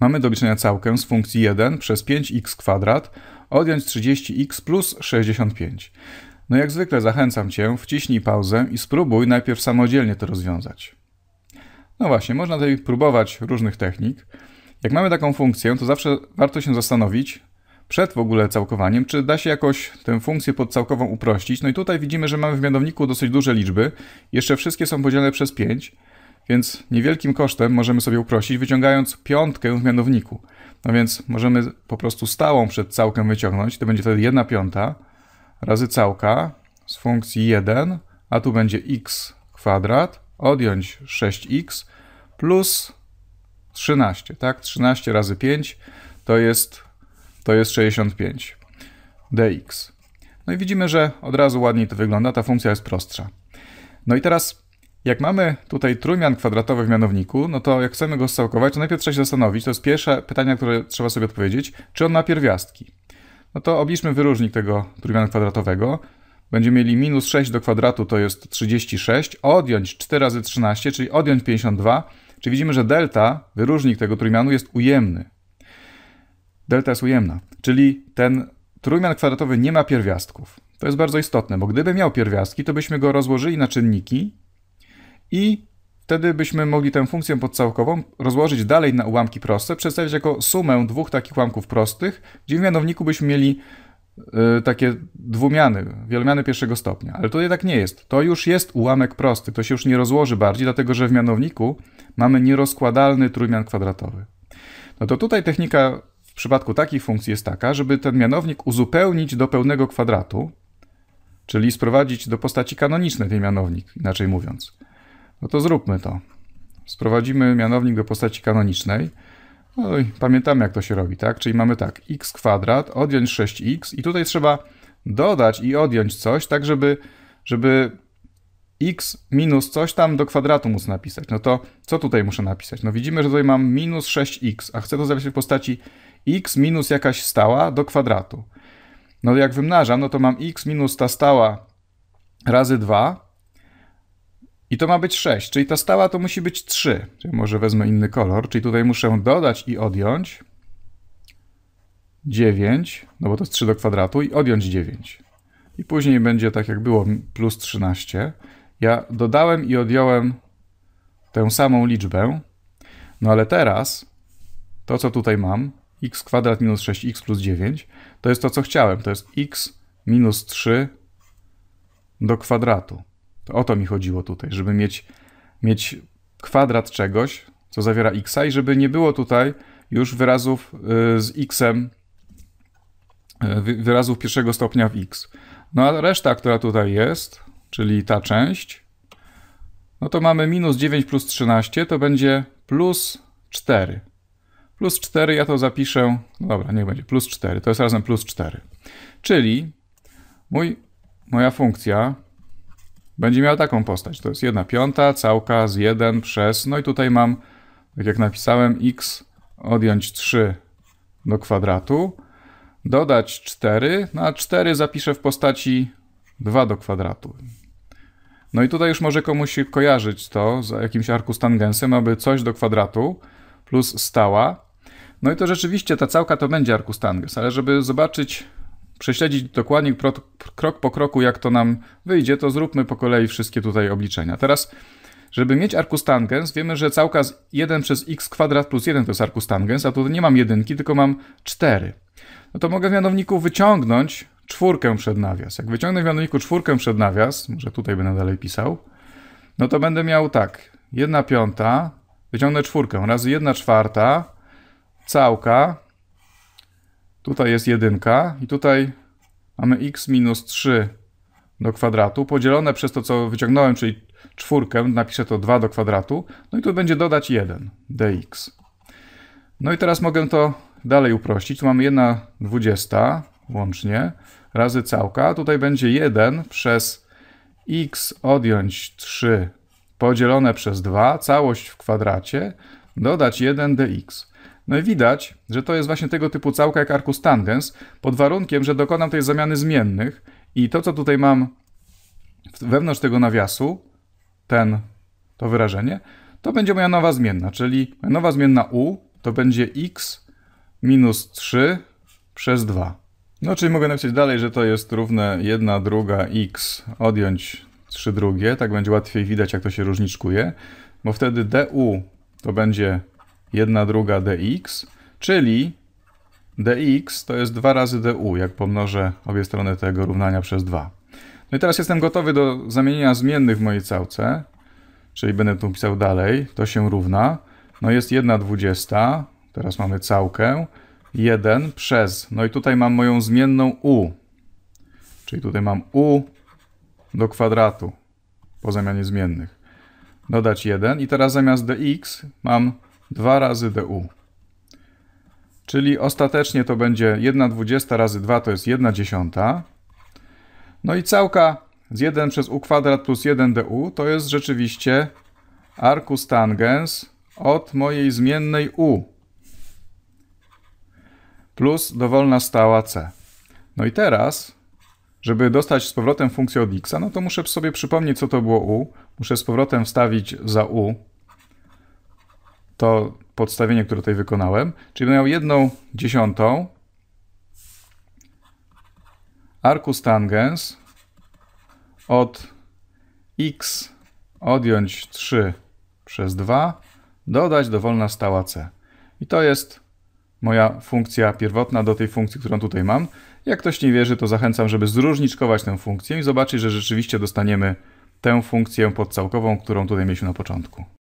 Mamy do liczenia całkę z funkcji 1 przez 5 x kwadrat odjąć 30x plus 65. No jak zwykle zachęcam Cię, wciśnij pauzę i spróbuj najpierw samodzielnie to rozwiązać. No właśnie, można tutaj próbować różnych technik. Jak mamy taką funkcję, to zawsze warto się zastanowić, przed w ogóle całkowaniem, czy da się jakoś tę funkcję podcałkową uprościć. No i tutaj widzimy, że mamy w mianowniku dosyć duże liczby. Jeszcze wszystkie są podzielone przez 5. Więc niewielkim kosztem możemy sobie uprościć, wyciągając piątkę w mianowniku. No więc możemy po prostu stałą przed całkiem wyciągnąć. To będzie wtedy 1 piąta razy całka z funkcji 1, a tu będzie x kwadrat, odjąć 6x plus 13, tak? 13 razy 5 to jest, to jest 65 dx. No i widzimy, że od razu ładniej to wygląda, ta funkcja jest prostsza. No i teraz jak mamy tutaj trójmian kwadratowy w mianowniku, no to jak chcemy go scałkować, to najpierw trzeba się zastanowić, to jest pierwsze pytanie, które trzeba sobie odpowiedzieć, czy on ma pierwiastki. No to obliczmy wyróżnik tego trójmiana kwadratowego. Będziemy mieli minus 6 do kwadratu, to jest 36, odjąć 4 razy 13, czyli odjąć 52, czyli widzimy, że delta, wyróżnik tego trójmianu jest ujemny. Delta jest ujemna, czyli ten trójmian kwadratowy nie ma pierwiastków. To jest bardzo istotne, bo gdyby miał pierwiastki, to byśmy go rozłożyli na czynniki i wtedy byśmy mogli tę funkcję podcałkową rozłożyć dalej na ułamki proste, przedstawić jako sumę dwóch takich ułamków prostych, gdzie w mianowniku byśmy mieli y, takie dwumiany, wielomiany pierwszego stopnia. Ale tutaj tak nie jest. To już jest ułamek prosty, to się już nie rozłoży bardziej, dlatego że w mianowniku mamy nierozkładalny trójmian kwadratowy. No to tutaj technika w przypadku takich funkcji jest taka, żeby ten mianownik uzupełnić do pełnego kwadratu, czyli sprowadzić do postaci kanonicznej ten mianownik, inaczej mówiąc. No to zróbmy to. Sprowadzimy mianownik do postaci kanonicznej. Oj, pamiętamy jak to się robi, tak? Czyli mamy tak, x kwadrat, odjąć 6x i tutaj trzeba dodać i odjąć coś, tak żeby, żeby x minus coś tam do kwadratu móc napisać. No to co tutaj muszę napisać? No widzimy, że tutaj mam minus 6x, a chcę to zapisać w postaci x minus jakaś stała do kwadratu. No jak wymnażam, no to mam x minus ta stała razy 2, i to ma być 6, czyli ta stała to musi być 3. Czyli może wezmę inny kolor, czyli tutaj muszę dodać i odjąć 9, no bo to jest 3 do kwadratu i odjąć 9. I później będzie tak jak było, plus 13. Ja dodałem i odjąłem tę samą liczbę, no ale teraz to, co tutaj mam, x kwadrat minus 6x plus 9, to jest to, co chciałem. To jest x minus 3 do kwadratu. To o to mi chodziło tutaj, żeby mieć, mieć kwadrat czegoś, co zawiera x i żeby nie było tutaj już wyrazów y, z x y, wyrazów pierwszego stopnia w x. No a reszta, która tutaj jest, czyli ta część, no to mamy minus 9 plus 13, to będzie plus 4. Plus 4 ja to zapiszę, no dobra, niech będzie, plus 4, to jest razem plus 4. Czyli mój, moja funkcja będzie miał taką postać. To jest 1 piąta, całka z 1 przez, no i tutaj mam, tak jak napisałem, x odjąć 3 do kwadratu, dodać 4, no a 4 zapiszę w postaci 2 do kwadratu. No i tutaj już może komuś kojarzyć to z jakimś arkustangensem, aby coś do kwadratu plus stała. No i to rzeczywiście ta całka to będzie arkus ale żeby zobaczyć prześledzić dokładnie krok po kroku, jak to nam wyjdzie, to zróbmy po kolei wszystkie tutaj obliczenia. Teraz, żeby mieć arkus tangens, wiemy, że całka z 1 przez x kwadrat plus 1 to jest arkus tangens, a tu nie mam jedynki, tylko mam 4. No to mogę w mianowniku wyciągnąć czwórkę przed nawias. Jak wyciągnę w mianowniku czwórkę przed nawias, może tutaj będę dalej pisał, no to będę miał tak, 1 piąta, wyciągnę czwórkę, razy 1 czwarta, całka, Tutaj jest jedynka i tutaj mamy x minus 3 do kwadratu podzielone przez to, co wyciągnąłem, czyli czwórkę, napiszę to 2 do kwadratu, no i tu będzie dodać 1 dx. No i teraz mogę to dalej uprościć. Tu mamy 1 dwudziesta łącznie razy całka. Tutaj będzie 1 przez x odjąć 3 podzielone przez 2, całość w kwadracie, dodać 1 dx. No i widać, że to jest właśnie tego typu całka jak arcus tangens, pod warunkiem, że dokonam tej zamiany zmiennych i to, co tutaj mam wewnątrz tego nawiasu, ten, to wyrażenie, to będzie moja nowa zmienna, czyli nowa zmienna u to będzie x minus 3 przez 2. No, czyli mogę napisać dalej, że to jest równe 1 druga x odjąć 3 drugie, tak będzie łatwiej widać, jak to się różniczkuje, bo wtedy du to będzie 1 druga dx, czyli dx to jest 2 razy du, jak pomnożę obie strony tego równania przez 2. No i teraz jestem gotowy do zamienienia zmiennych w mojej całce, czyli będę tu pisał dalej, to się równa. No jest 1 dwudziesta, teraz mamy całkę, 1 przez, no i tutaj mam moją zmienną u, czyli tutaj mam u do kwadratu po zamianie zmiennych. Dodać 1 i teraz zamiast dx mam 2 razy du. Czyli ostatecznie to będzie 1 dwudziesta razy 2 to jest 1 dziesiąta. No i całka z 1 przez u kwadrat plus 1 du to jest rzeczywiście arcus tangens od mojej zmiennej u plus dowolna stała c. No i teraz, żeby dostać z powrotem funkcję od x, no to muszę sobie przypomnieć, co to było u. Muszę z powrotem wstawić za u to podstawienie, które tutaj wykonałem, czyli będę miał jedną dziesiątą arcus tangens od x odjąć 3 przez 2, dodać dowolna stała c. I to jest moja funkcja pierwotna do tej funkcji, którą tutaj mam. Jak ktoś nie wierzy, to zachęcam, żeby zróżniczkować tę funkcję i zobaczyć, że rzeczywiście dostaniemy tę funkcję podcałkową, którą tutaj mieliśmy na początku.